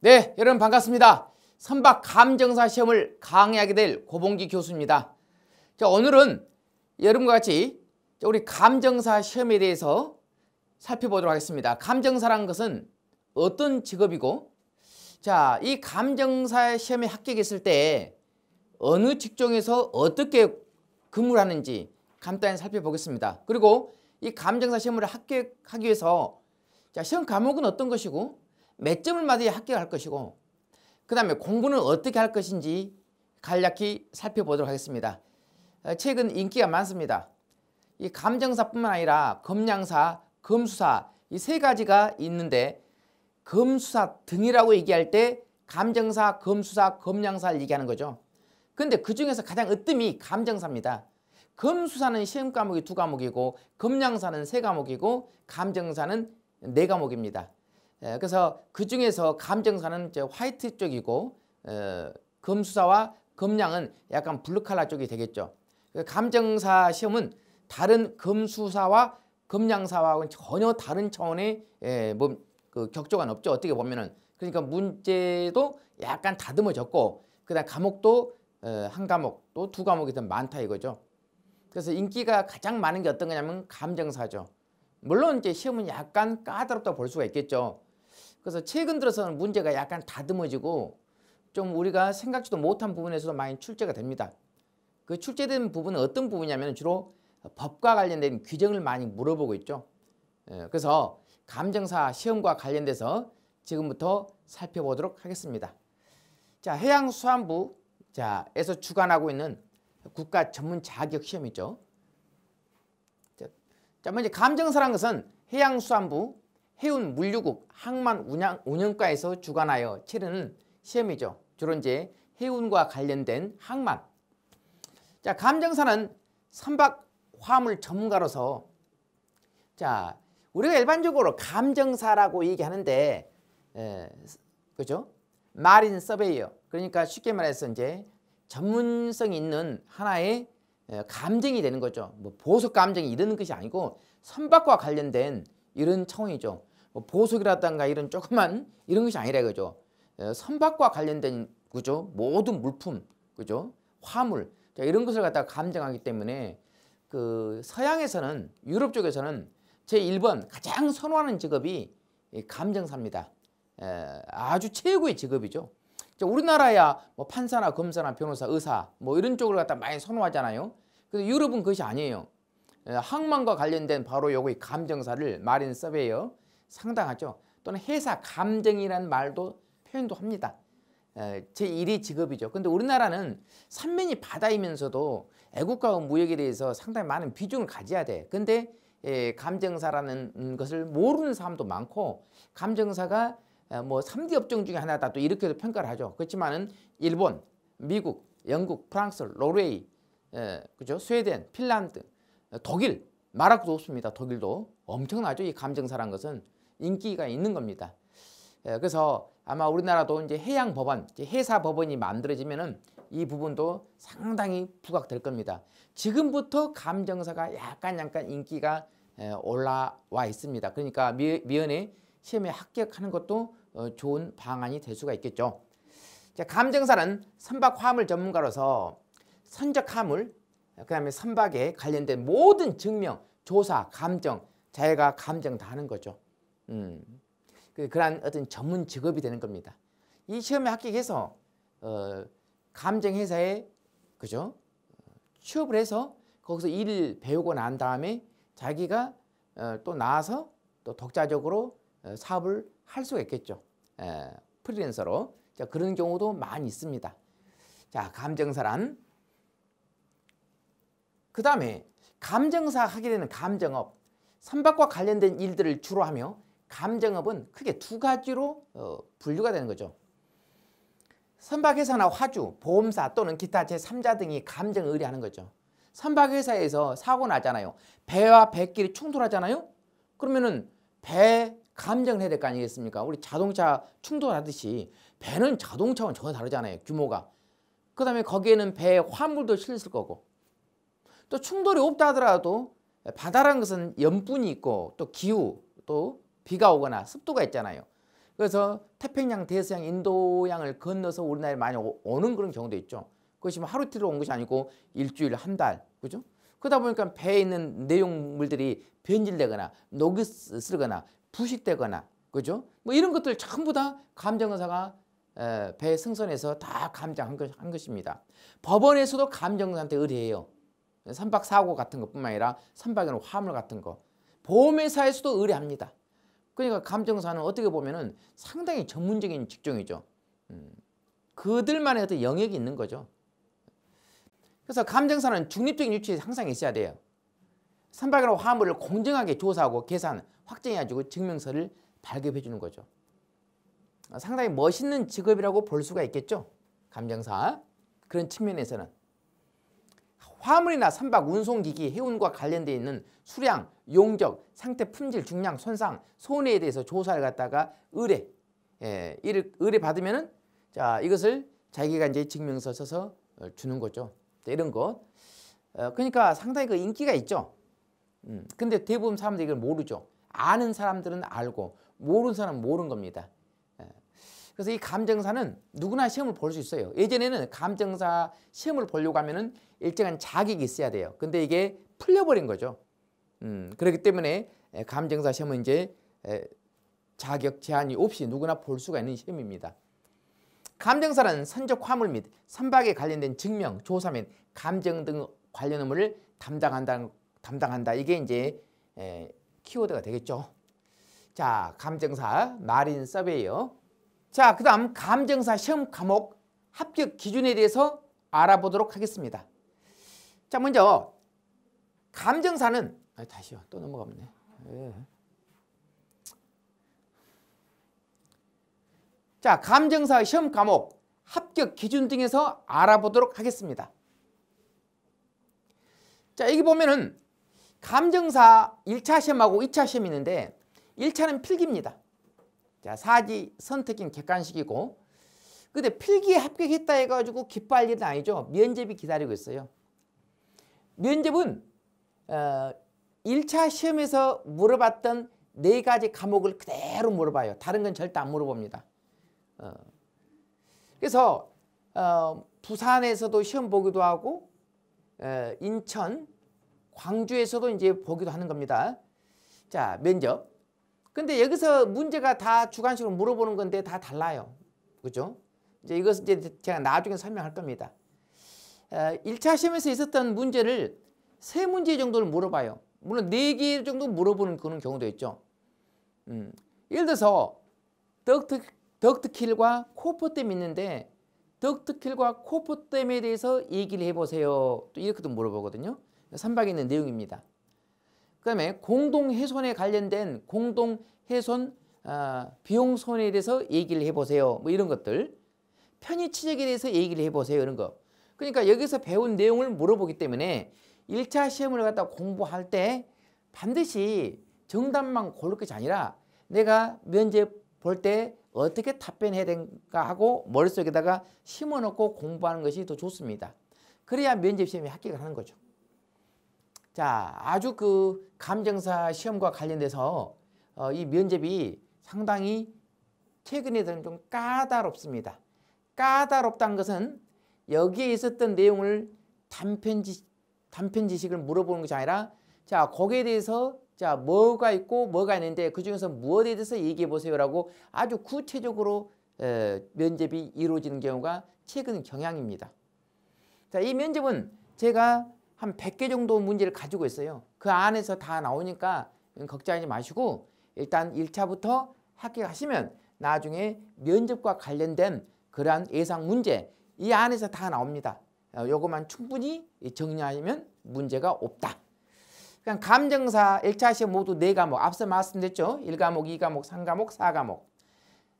네, 여러분 반갑습니다. 선박 감정사 시험을 강의하게 될 고봉기 교수입니다. 자, 오늘은 여러분과 같이 우리 감정사 시험에 대해서 살펴보도록 하겠습니다. 감정사라는 것은 어떤 직업이고 자, 이 감정사 시험에 합격했을 때 어느 직종에서 어떻게 근무를 하는지 간단히 살펴보겠습니다. 그리고 이 감정사 시험을 합격하기 위해서 자, 시험 과목은 어떤 것이고 매점을 맞아야 합격할 것이고 그 다음에 공부는 어떻게 할 것인지 간략히 살펴보도록 하겠습니다. 어, 최근 인기가 많습니다. 이 감정사뿐만 아니라 검량사, 검수사 이 세 가지가 있는데 검수사 등이라고 얘기할 때 감정사, 검수사, 검량사를 얘기하는 거죠. 근데 그 중에서 가장 으뜸이 감정사입니다. 검수사는 시험 과목이 두 과목이고 검량사는 세 과목이고 감정사는 네 과목입니다. 예, 그래서 그 중에서 감정사는 이제 화이트 쪽이고 예, 금수사와 금량은 약간 블루칼라 쪽이 되겠죠. 그 감정사 시험은 다른 금수사와 금량사와는 전혀 다른 차원의 예, 뭐, 그 격조가 없죠. 어떻게 보면은 그러니까 문제도 약간 다듬어졌고 그다음 과목도 어, 한 과목 또두 과목이 더 많다 이거죠. 그래서 인기가 가장 많은 게 어떤 거냐면 감정사죠. 물론 이제 시험은 약간 까다롭다 볼 수가 있겠죠. 그래서 최근 들어서는 문제가 약간 다듬어지고 좀 우리가 생각지도 못한 부분에서도 많이 출제가 됩니다. 그 출제된 부분은 어떤 부분이냐면 주로 법과 관련된 규정을 많이 물어보고 있죠. 예, 그래서 감정사 시험과 관련돼서 지금부터 살펴보도록 하겠습니다. 자, 해양수산부 자에서 주관하고 있는 국가 전문 자격 시험이죠. 자, 먼저 감정사란 것은 해양수산부 해운 물류국 항만 운영, 운영과에서 주관하여 치르는 시험이죠. 주로 이제 해운과 관련된 항만. 자, 감정사는 선박 화물 전문가로서 자, 우리가 일반적으로 감정사라고 얘기하는데 에, 그죠? 마린 서베이어. 그러니까 쉽게 말해서 이제 전문성 있는 하나의 감정이 되는 거죠. 뭐 보석 감정이 이런 것이 아니고 선박과 관련된 이런 청이죠. 뭐 보석이라든가 이런 조그만 이런 것이 아니라 그죠. 어, 선박과 관련된 그죠. 모든 물품 그죠. 화물 자, 이런 것을 갖다가 감정하기 때문에 그 서양에서는 유럽 쪽에서는 제 1번 가장 선호하는 직업이 감정사입니다. 에, 아주 최고의 직업이죠. 우리나라야 뭐 판사나 검사나 변호사, 의사 뭐 이런 쪽을 갖다 많이 선호하잖아요. 그래 유럽은 그것이 아니에요. 예, 항만과 관련된 바로 요거의 감정사를 마린 서베이어 상당하죠. 또는 회사 감정이라는 말도 표현도 합니다. 예, 제1의 직업이죠. 근데 우리나라는 삼면이 바다이면서도 애국가와 무역에 대해서 상당히 많은 비중을 가져야 돼. 근데 예, 감정사라는 것을 모르는 사람도 많고 감정사가 뭐 3대 업종 중에 하나다 또 이렇게도 평가를 하죠. 그렇지만은 일본, 미국, 영국, 프랑스, 노르웨이, 그죠? 스웨덴, 핀란드 독일 말할 것도 없습니다. 독일도 엄청나죠. 이 감정사란 것은 인기가 있는 겁니다. 예, 그래서 아마 우리나라도 이제 해양 법원, 해사 법원이 만들어지면은 이 부분도 상당히 부각될 겁니다. 지금부터 감정사가 약간 약간 인기가 예, 올라와 있습니다. 그러니까 미, 연에 시험에 합격하는 것도 어, 좋은 방안이 될 수가 있겠죠. 감정사는 선박 화물 전문가로서 선적 화물, 그 다음에 선박에 관련된 모든 증명, 조사, 감정, 자기가 감정 다 하는 거죠. 음. 그 그러한 어떤 전문 직업이 되는 겁니다. 이 시험에 합격해서 어, 감정 회사에 그죠 취업을 해서 거기서 일을 배우고 난 다음에 자기가 어, 또 나와서 또 독자적으로 어, 사업을 할 수가 있겠죠. 에, 예, 프리랜서로 자, 그런 경우도 많이 있습니다. 자 감정사란 그 다음에 감정사 하게 되는 감정업, 선박과 관련된 일들을 주로 하며 감정업은 크게 두 가지로 어, 분류가 되는 거죠. 선박회사나 화주, 보험사 또는 기타 제3자 등이 감정을 의뢰하는 거죠. 선박회사에서 사고 나잖아요. 배와 배끼리 충돌하잖아요. 그러면은 배 감정을 해야 될 거 아니겠습니까? 우리 자동차 충돌하듯이 배는 자동차와 전혀 다르잖아요. 규모가. 그 다음에 거기에는 배에 화물도 실을 거고 또 충돌이 없다 하더라도 바다라는 것은 염분이 있고 또 기후 또 비가 오거나 습도가 있잖아요. 그래서 태평양, 대서양, 인도양을 건너서 우리나라에 많이 오는 그런 경우도 있죠. 그것이 뭐 하루 뒤로온 것이 아니고 일주일, 한 달, 그죠? 그러다 보니까 배에 있는 내용물들이 변질되거나 녹이 쓰거나 부식되거나 그죠? 뭐 이런 것들 전부 다감정사가배승선에서다 감정한 것, 입니다 법원에서도 감정사한테 의뢰해요. 선박 사고 같은 것뿐만 아니라 선박에는 화물 같은 거 보험회사에서도 의뢰합니다. 그러니까 감정사는 어떻게 보면은 상당히 전문적인 직종이죠. 음, 그들만의 어떤 영역이 있는 거죠. 그래서 감정사는 중립적인 위치에 항상 있어야 돼요. 선박이나 화물을 공정하게 조사하고 계산, 확정해가지고 증명서를 발급해 주는 거죠. 상당히 멋있는 직업이라고 볼 수가 있겠죠. 감정사. 그런 측면에서는. 화물이나 선박 운송기기 해운과 관련되어 있는 수량, 용적, 상태 품질, 중량, 손상, 손해에 대해서 조사를 갖다가 의뢰, 예, 이를 의뢰 받으면은 자 이것을 자기가 이제 증명서 써서 어, 주는 거죠. 이런 것. 어, 그러니까 상당히 그 인기가 있죠. 음, 근데 대부분 사람들이 이걸 모르죠. 아는 사람들은 알고 모르는 사람은 모르는 겁니다. 그래서 이 감정사는 누구나 시험을 볼 수 있어요. 예전에는 감정사 시험을 보려고 하면은 일정한 자격이 있어야 돼요. 근데 이게 풀려버린 거죠. 음, 그렇기 때문에 감정사 시험은 이제 자격 제한이 없이 누구나 볼 수가 있는 시험입니다. 감정사는 선적 화물 및 선박에 관련된 증명, 조사 및 감정 등 관련 업무를 담당한다. 담당한다. 이게 이제 키워드가 되겠죠. 자, 감정사, 마린 서베이어, 자, 그 다음 감정사 시험 과목 합격 기준에 대해서 알아보도록 하겠습니다. 자, 먼저 감정사는 아, 다시요. 또 넘어가면 네. 자, 감정사 시험 과목 합격 기준 등에서 알아보도록 하겠습니다. 자, 여기 보면은 감정사 1차 시험하고 2차 시험이 있는데 1차는 필기입니다. 자, 사지 선택인 객관식이고 근데 필기에 합격했다 해가지고 기뻐할 일은 아니죠. 면접이 기다리고 있어요. 면접은 어, 1차 시험에서 물어봤던 네 가지 과목을 그대로 물어봐요. 다른 건 절대 안 물어봅니다. 어. 그래서 어, 부산에서도 시험 보기도 하고 에, 어, 인천, 광주에서도 이제 보기도 하는 겁니다. 자, 면접. 근데 여기서 문제가 다 주관식으로 물어보는 건데 다 달라요. 그죠? 이제 이것은 이제 제가 나중에 설명할 겁니다. 1차 어, 시험에서 있었던 문제를 세 문제 정도를 물어봐요. 물론 네 개 정도 물어보는 그런 경우도 있죠. 음. 예를 들어서 덕트, 덕트킬과 코포댐 있는데 덕트킬과 코포댐에 대해서 얘기를 해보세요. 또 이렇게도 물어보거든요. 선박에 있는 내용입니다. 그다음에 공동 해손에 관련된 공동 해손 어, 비용 손해에 대해서 얘기를 해보세요. 뭐 이런 것들. 편의 취득에 대해서 얘기를 해보세요. 이런 거. 그러니까 여기서 배운 내용을 물어보기 때문에 1차 시험을 갖다 공부할 때 반드시 정답만 고를 것이 아니라 내가 면접 볼 때 어떻게 답변해야 되는가 하고 머릿속에다가 심어놓고 공부하는 것이 더 좋습니다. 그래야 면접시험에 합격을 하는 거죠. 자, 아주 그 감정사 시험과 관련돼서 어, 이 면접이 상당히 최근에 들면 좀 까다롭습니다. 까다롭다는 것은 여기에 있었던 내용을 단편 지식, 단편 지식을 물어보는 것이 아니라 자, 거기에 대해서 자, 뭐가 있고 뭐가 있는데 그중에서 무엇에 대해서 얘기해 보세요라고 아주 구체적으로 에, 면접이 이루어지는 경우가 최근 경향입니다. 자, 이 면접은 제가 한 100개 정도 문제를 가지고 있어요. 그 안에서 다 나오니까 걱정하지 마시고 일단 1차부터 합격하시면 나중에 면접과 관련된 그러한 예상 문제 이 안에서 다 나옵니다. 어, 요것만 충분히 정리하면 문제가 없다. 그냥 감정사 1차 시험 모두 4과목 앞서 말씀드렸죠. 1과목, 2과목, 3과목, 4과목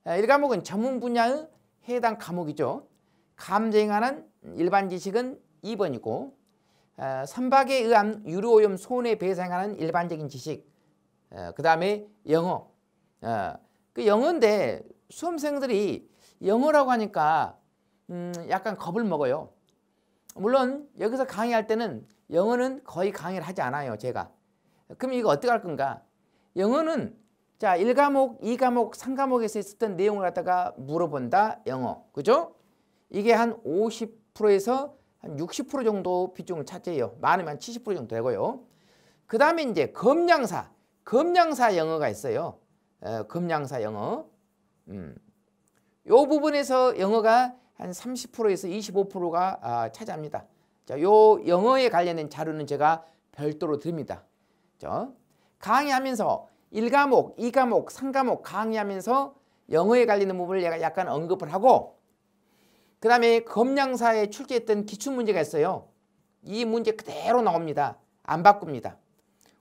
1과목은 어, 전문 분야의 해당 과목이죠. 감정에 관한 일반 지식은 2번이고 선박에 어, 의한 유류오염 손해배상하는 일반적인 지식 어, 그 다음에 영어 어, 그 영어인데 수험생들이 영어라고 하니까 음, 약간 겁을 먹어요. 물론 여기서 강의할 때는 영어는 거의 강의를 하지 않아요. 제가. 그럼 이거 어떻게 할 건가? 영어는 자 1과목, 2과목, 3과목에서 있었던 내용을 갖다가 물어본다. 영어. 그죠? 이게 한 50%에서 한60% 정도 비중을 차지해요. 많으면 70% 정도 되고요. 그 다음에 이제 검량사, 검량사 영어가 있어요. 어, 검량사 영어. 음. 요 부분에서 영어가 한 30%에서 25%가 아, 차지합니다. 자, 요 영어에 관련된 자료는 제가 별도로 드립니다. 저 강의하면서 1과목, 2과목, 3과목 강의하면서 영어에 관련된 부분을 약간 언급을 하고 그 다음에 검량사에 출제했던 기출문제가 있어요. 이 문제 그대로 나옵니다. 안 바꿉니다.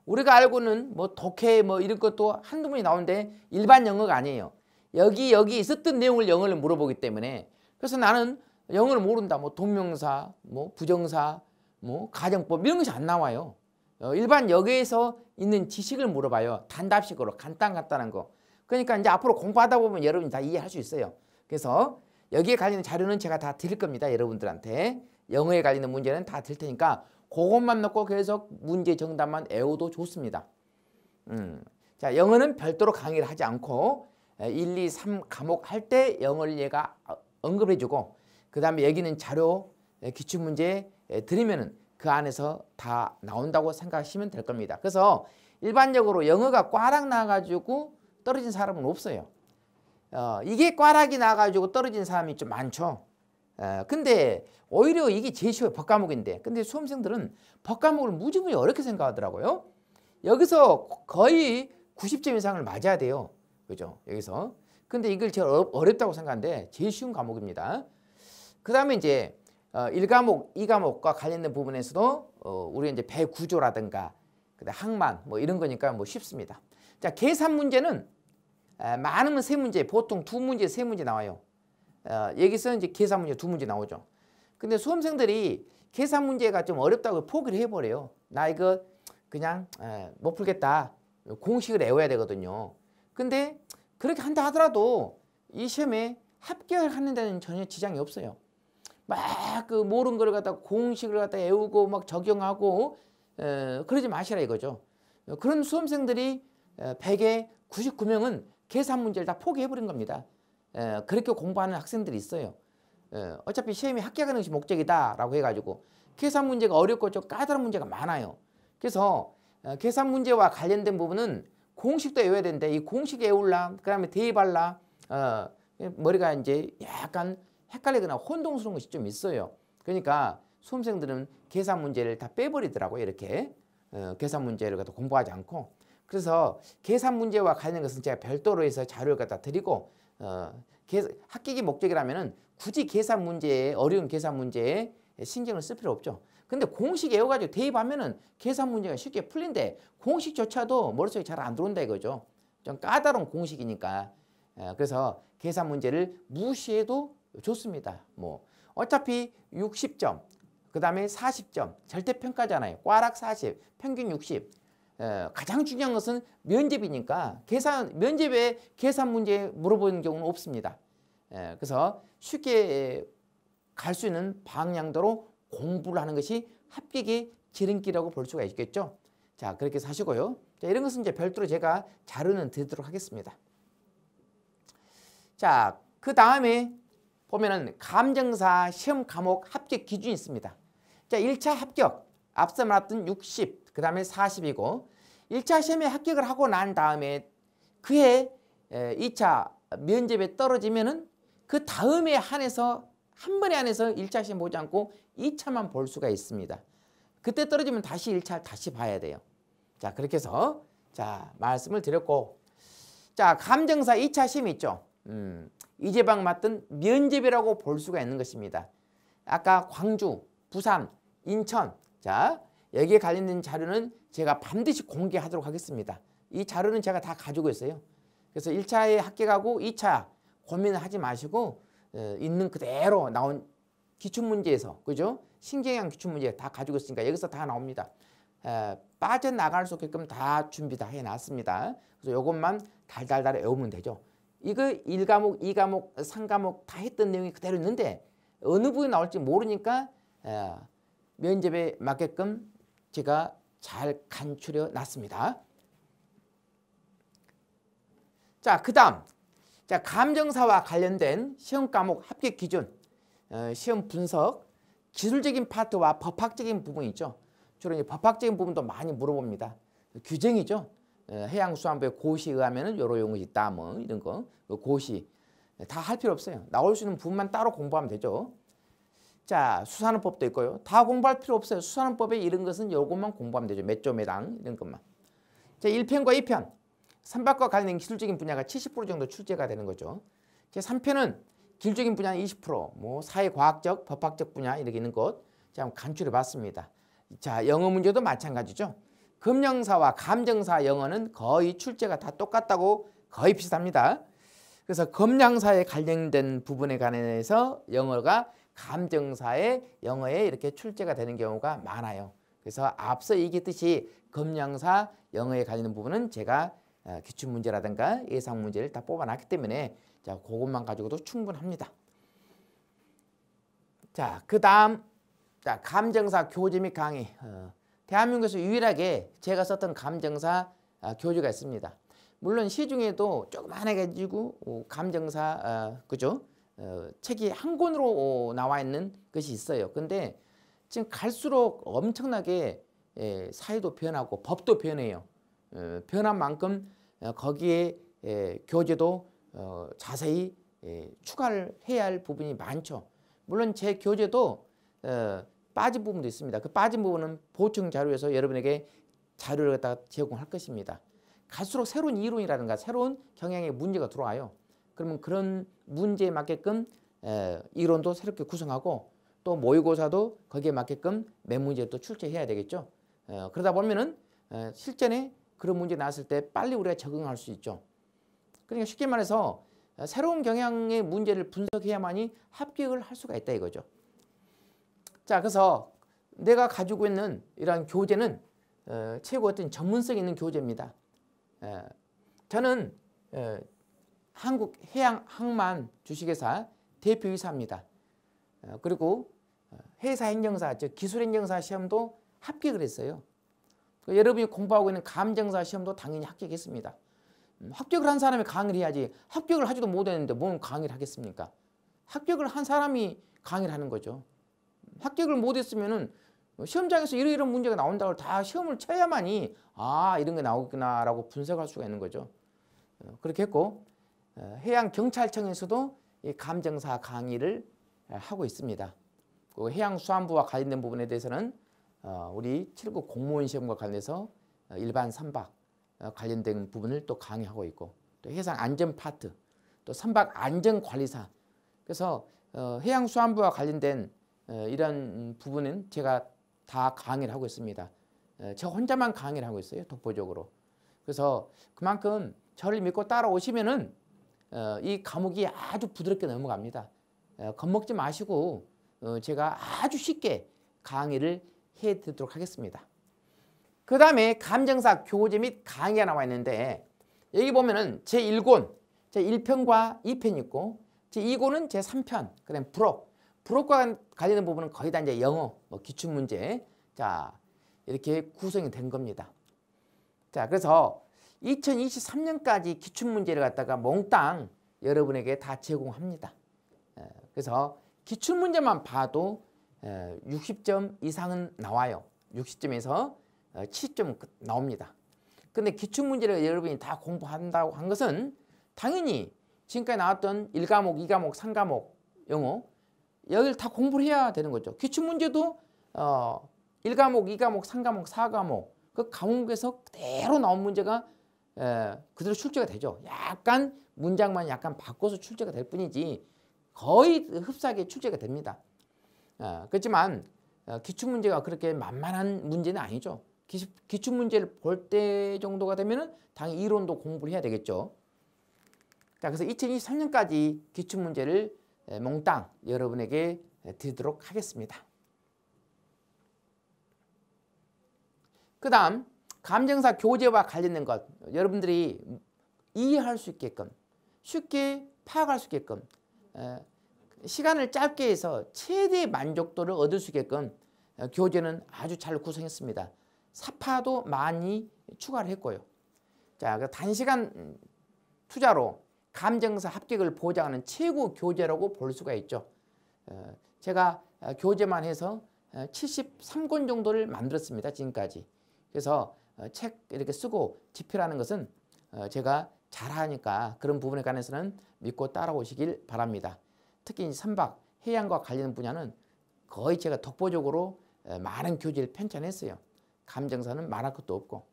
우리가 알고는 뭐 독해 뭐 이런 것도 한두 번이 나오는데 일반 영어가 아니에요. 여기 여기 있었던 내용을 영어를 물어보기 때문에 그래서 나는 영어를 모른다. 뭐 동명사, 뭐 부정사, 뭐 가정법 이런 것이 안 나와요. 어, 일반 여기에서 있는 지식을 물어봐요. 단답식으로 간단간단한 거. 그러니까 이제 앞으로 공부하다 보면 여러분이 다 이해할 수 있어요. 그래서 여기에 관련된 자료는 제가 다 드릴 겁니다. 여러분들한테. 영어에 관련된 문제는 다 드릴 테니까 그것만 넣고 계속 문제 정답만 외워도 좋습니다. 음. 자, 영어는 별도로 강의를 하지 않고 1, 2, 3 과목 할 때 영어를 얘가 어, 언급해주고 그 다음에 여기는 자료, 기출문제 드리면은 그 안에서 다 나온다고 생각하시면 될 겁니다. 그래서 일반적으로 영어가 꽈락 나가지고 떨어진 사람은 없어요. 어, 이게 꽈락이 나가지고 떨어진 사람이 좀 많죠. 어, 근데 오히려 이게 제일 쉬워요. 법과목인데. 근데 수험생들은 법과목을 무지무지 어렵게 생각하더라고요. 여기서 거의 90점 이상을 맞아야 돼요. 그죠? 여기서. 근데 이걸 제일 어, 어렵다고 생각하는데 제일 쉬운 과목입니다. 그 다음에 이제 어, 1과목, 2과목과 관련된 부분에서도 어, 우리 이제 배 구조라든가 그다음 항만 뭐 이런 거니까 뭐 쉽습니다. 자, 계산 문제는 많으면 세 문제, 보통 두 문제, 세 문제 나와요. 어, 여기서는 이제 계산 문제 두 문제 나오죠. 근데 수험생들이 계산 문제가 좀 어렵다고 포기를 해버려요. 나 이거 그냥 못 풀겠다. 공식을 외워야 되거든요. 근데 그렇게 한다 하더라도 이 시험에 합격을 하는 데는 전혀 지장이 없어요. 막 그 모르는 걸 갖다가 공식을 갖다 외우고 막 적용하고 그러지 마시라 이거죠. 그런 수험생들이 100에 99명은 계산 문제를 다 포기해버린 겁니다. 에, 그렇게 공부하는 학생들이 있어요. 에, 어차피 시험이 합격하는 것이 목적이다라고 해가지고 계산 문제가 어렵고 좀 까다로운 문제가 많아요. 그래서 에, 계산 문제와 관련된 부분은 공식도 외워야 되는데 이 공식 외울라 그다음에 대입할라 어, 머리가 이제 약간 헷갈리거나 혼동스러운 것이 좀 있어요. 그러니까 수험생들은 계산 문제를 다 빼버리더라고요. 이렇게 어, 계산 문제를 공부하지 않고 그래서 계산 문제와 관련 것은 제가 별도로 해서 자료를 갖다 드리고 어, 합격이 목적이라면 굳이 계산 문제에 어려운 계산 문제에 신경을 쓸 필요 없죠. 근데 공식 외워가지고 대입하면은 계산 문제가 쉽게 풀린데 공식조차도 머릿속에 잘 안 들어온다 이거죠. 좀 까다로운 공식이니까. 어, 그래서 계산 문제를 무시해도 좋습니다. 뭐 어차피 60점, 그 다음에 40점, 절대평가잖아요. 꽈락 40, 평균 60. 어, 가장 중요한 것은 면접이니까 계산 면접에 계산 문제 물어보는 경우는 없습니다. 예, 그래서 쉽게 갈 수 있는 방향도로 공부를 하는 것이 합격의 지름길이라고 볼 수가 있겠죠. 자 그렇게 사시고요. 자, 이런 것은 이제 별도로 제가 자료는 드리도록 하겠습니다. 자 그 다음에 보면은 감정사 시험 과목 합격 기준이 있습니다. 자 1차 합격 앞서 말했던 60, 그 다음에 40이고 1차 시험에 합격을 하고 난 다음에 그해 2차 면접에 떨어지면 은그 다음에 한해서 한 번에 한해서 1차 시험 보지 않고 2차만 볼 수가 있습니다. 그때 떨어지면 다시 1차 다시 봐야 돼요. 자 그렇게 해서 자 말씀을 드렸고 자 감정사 2차 시험 있죠. 음, 이재방 맡은 면접이라고 볼 수가 있는 것입니다. 아까 광주, 부산, 인천 자 여기에 관련된 자료는 제가 반드시 공개하도록 하겠습니다. 이 자료는 제가 다 가지고 있어요. 그래서 1차에 합격하고 2차 고민을 하지 마시고 어, 있는 그대로 나온 기출문제에서 그죠? 신경양 기출문제 다 가지고 있으니까 여기서 다 나옵니다. 에, 어, 빠져나갈 수있게끔다 준비 다 해놨습니다. 그래서 이것만 달달달 외우면 되죠. 이거 1과목, 2과목, 3과목 다 했던 내용이 그대로 있는데 어느 부분이 나올지 모르니까 에, 어, 면접에 맞게끔 제가 잘 간추려 놨습니다. 자, 그 다음 자 감정사와 관련된 시험 과목 합격 기준, 어, 시험 분석, 기술적인 파트와 법학적인 부분이 죠 주로 이제 법학적인 부분도 많이 물어봅니다. 규정이죠. 어, 해양수산부의 고시에 의하면 여러 용어 있다 뭐 이런 거 그 고시 다 할 필요 없어요. 나올 수 있는 부분만 따로 공부하면 되죠. 자 수산업법도 있고요. 다 공부할 필요 없어요. 수산업법에 이런 것은 요것만 공부하면 되죠. 몇점이랑 이런 것만. 제 1편과 2편. 삼박과 관련된 기술적인 분야가 70% 정도 출제가 되는 거죠. 제 3편은 기술적인 분야는 20%, 뭐 사회과학적, 법학적 분야 이렇게 있는 것 제가 간추려 봤습니다. 자 영어 문제도 마찬가지죠. 금영사와 감정사 영어는 거의 출제가 다 똑같다고 거의 비슷합니다. 그래서 금영사에 관련된 부분에 관해서 영어가 감정사의 영어에 이렇게 출제가 되는 경우가 많아요. 그래서 앞서 얘기했듯이 검양사 영어에 가지는 부분은 제가 어, 기출 문제라든가 예상 문제를 다 뽑아놨기 때문에 자 그것만 가지고도 충분합니다. 자 그다음 자 감정사 교재 및 강의 어, 대한민국에서 유일하게 제가 썼던 감정사 어, 교재가 있습니다. 물론 시중에도 조그만해 가지고 감정사 어, 그죠? 어, 책이 한 권으로 어, 나와 있는 것이 있어요. 근데 지금 갈수록 엄청나게 예, 사회도 변하고 법도 변해요. 어, 변한 만큼 어, 거기에 예, 교재도 어, 자세히 예, 추가를 해야 할 부분이 많죠. 물론 제 교재도 어, 빠진 부분도 있습니다. 그 빠진 부분은 보충 자료에서 여러분에게 자료를 갖다가 제공할 것입니다. 갈수록 새로운 이론이라든가 새로운 경향의 문제가 들어와요. 그러면 그런 문제에 맞게끔 에, 이론도 새롭게 구성하고 또 모의고사도 거기에 맞게끔 몇 문제 도 출제해야 되겠죠. 에, 그러다 보면은 실전에 그런 문제 나왔을 때 빨리 우리가 적응할 수 있죠. 그러니까 쉽게 말해서 새로운 경향의 문제를 분석해야만이 합격을 할 수가 있다 이거죠. 자, 그래서 내가 가지고 있는 이러한 교재는 어, 최고 어떤 전문성 있는 교재입니다. 에, 저는 에, 한국해양항만 주식회사 대표이사입니다. 어, 그리고 어, 회사 행정사, 즉 기술 행정사 시험도 합격을 했어요. 그 여러분이 공부하고 있는 감정사 시험도 당연히 합격했습니다. 음, 합격을 한 사람이 강의를 해야지 합격을 하지도 못했는데 뭔 강의를 하겠습니까? 합격을 한 사람이 강의를 하는 거죠. 음, 합격을 못했으면 뭐 시험장에서 이런 이런 문제가 나온다고 다 시험을 쳐야만이 아 이런 게 나오구나라고 분석할 수가 있는 거죠. 어, 그렇게 했고 어, 해양경찰청에서도 감정사 강의를 어, 하고 있습니다. 그 해양수산부와 관련된 부분에 대해서는 어, 우리 7급 공무원 시험과 관련해서 일반 선박 관련된 부분을 또 강의하고 있고 또 해상 안전 파트 또 선박 안전 관리사 그래서 해양수산부와 관련된 이런 부분은 제가 다 강의를 하고 있습니다. 저 혼자만 강의를 하고 있어요. 독보적으로. 그래서 그만큼 저를 믿고 따라오시면은 어, 이 과목이 아주 부드럽게 넘어갑니다. 어, 겁먹지 마시고 어, 제가 아주 쉽게 강의를 해드리도록 하겠습니다. 그 다음에 감정사 교재 및 강의가 나와 있는데 여기 보면은 제1권, 제1편과 2편 있고 제2권은 제3편, 그 다음에 브록, 브록과 관련된 부분은 거의 다 이제 영어, 뭐 기출문제 자 이렇게 구성이 된 겁니다. 자 그래서 2023년까지 기출문제를 갖다가 몽땅 여러분에게 다 제공합니다. 예, 그래서 기출문제만 봐도 60점 예, 이상은 나와요. 60점에서 70점 어, 나옵니다. 근데 기출문제를 여러분이 다 공부한다고 한 것은 당연히 지금까지 나왔던 1과목, 2과목, 3과목 영어 여기를 다 공부를 해야 되는 거죠. 기출문제도 1과목, 어, 2과목, 3과목, 4과목 그 과목에서 그대로 나온 문제가 에, 예, 그대로 출제가 되죠. 약간 문장만 약간 바꿔서 출제가 될 뿐이지 거의 흡사하게 출제가 됩니다. 에, 예, 그렇지만 어, 기출문제가 그렇게 만만한 문제는 아니죠. 기, 기출문제를 볼 때 정도가 되면 당연히 이론도 공부를 해야 되겠죠. 자, 그래서 2023년까지 기출문제를 몽땅 여러분에게 드리도록 하겠습니다. 그 다음 감정사 교재와 관련된 것 여러분들이 이해할 수 있게끔 쉽게 파악할 수 있게끔 시간을 짧게 해서 최대 만족도를 얻을 수 있게끔 교재는 아주 잘 구성했습니다. 사파도 많이 추가를 했고요. 자, 그 단시간 음, 투자로 감정사 합격을 보장하는 최고 교재라고 볼 수가 있죠. 제가 아, 교재만 해서 73권 정도를 만들었습니다. 지금까지. 그래서 어, 책 이렇게 쓰고 집필하는 것은 어, 제가 잘하니까 그런 부분에 관해서는 믿고 따라오시길 바랍니다. 특히 선박, 해양과 관련 분야는 거의 제가 독보적으로 어, 많은 교재를 편찬했어요. 감정사는 말할 것도 없고.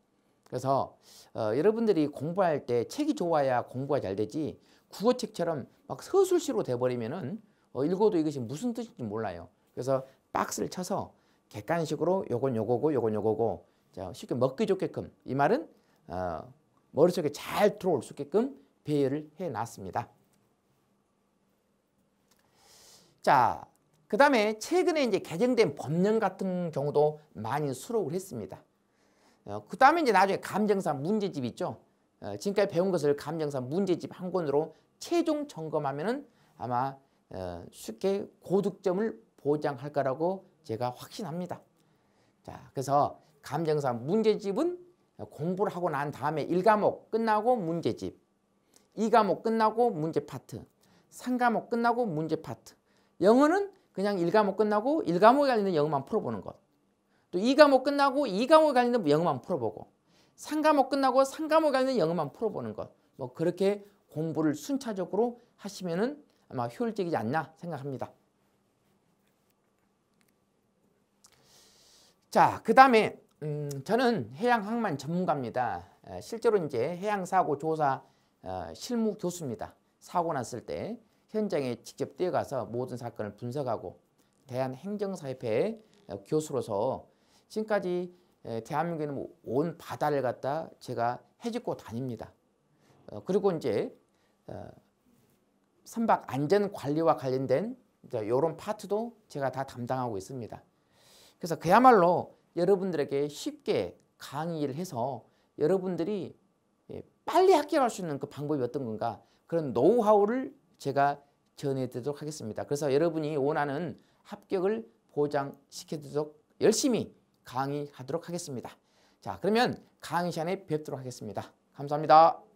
그래서 어, 여러분들이 공부할 때 책이 좋아야 공부가 잘 되지 국어책처럼 막 서술시로 돼버리면 은 어, 읽어도 이것이 무슨 뜻인지 몰라요. 그래서 박스를 쳐서 객관식으로 요건 요거고 요건 요거고 쉽게 먹기 좋게끔 이 말은 어, 머릿속에 잘 들어올 수 있게끔 배열을 해놨습니다. 자, 그 다음에 최근에 이제 개정된 법령 같은 경우도 많이 수록을 했습니다. 어, 그 다음에 이제 나중에 감정상 문제집 있죠. 어, 지금까지 배운 것을 감정상 문제집 한 권으로 최종 점검하면은 아마 어, 쉽게 고득점을 보장할 거라고 제가 확신합니다. 자, 그래서 감정상 문제집은 공부를 하고 난 다음에 1과목 끝나고 문제집 2과목 끝나고 문제 파트 3과목 끝나고 문제 파트 영어는 그냥 1과목 끝나고 1과목에 관련된 영어만 풀어보는 것또 2과목 끝나고 2과목에 관련된 영어만 풀어보고 3과목 끝나고 3과목에 관련된 영어만 풀어보는 것뭐 그렇게 공부를 순차적으로 하시면은 아마 효율적이지 않나 생각합니다. 자, 그 다음에 음, 저는 해양 항만 전문가입니다. 실제로 이제 해양 사고 조사 어, 실무 교수입니다. 사고 났을 때 현장에 직접 뛰어가서 모든 사건을 분석하고 대한행정사협회 어, 교수로서 지금까지 대한민국에는 온 바다를 갖다 제가 해집고 다닙니다. 어, 그리고 이제 선박 안전관리와 관련된 이런 파트도 제가 다 담당하고 있습니다. 그래서 그야말로 여러분들에게 쉽게 강의를 해서 여러분들이 예, 빨리 합격할 수 있는 그 방법이 어떤 건가 그런 노하우를 제가 전해드리도록 하겠습니다. 그래서 여러분이 원하는 합격을 보장시켜드리도록 열심히 강의하도록 하겠습니다. 자 그러면 강의 시간에 뵙도록 하겠습니다. 감사합니다.